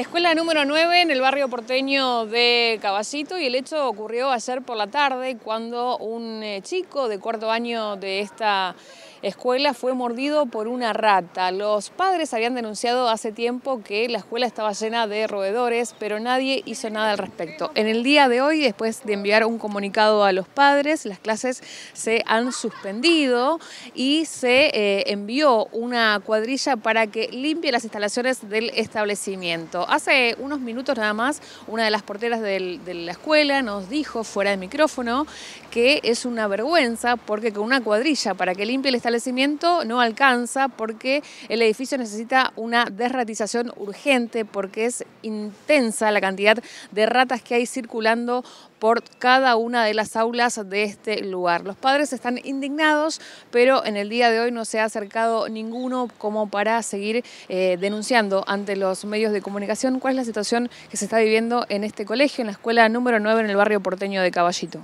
escuela número 9 en el barrio porteño de Cabacito y el hecho ocurrió ayer por la tarde cuando un eh, chico de cuarto año de esta escuela fue mordido por una rata. Los padres habían denunciado hace tiempo que la escuela estaba llena de roedores, pero nadie hizo nada al respecto. En el día de hoy, después de enviar un comunicado a los padres, las clases se han suspendido y se eh, envió una cuadrilla para que limpie las instalaciones del establecimiento. Hace unos minutos nada más, una de las porteras de la escuela nos dijo, fuera de micrófono, que es una vergüenza porque con una cuadrilla para que limpie el establecimiento establecimiento no alcanza porque el edificio necesita una desratización urgente porque es intensa la cantidad de ratas que hay circulando por cada una de las aulas de este lugar. Los padres están indignados, pero en el día de hoy no se ha acercado ninguno como para seguir eh, denunciando ante los medios de comunicación cuál es la situación que se está viviendo en este colegio, en la escuela número 9 en el barrio porteño de Caballito.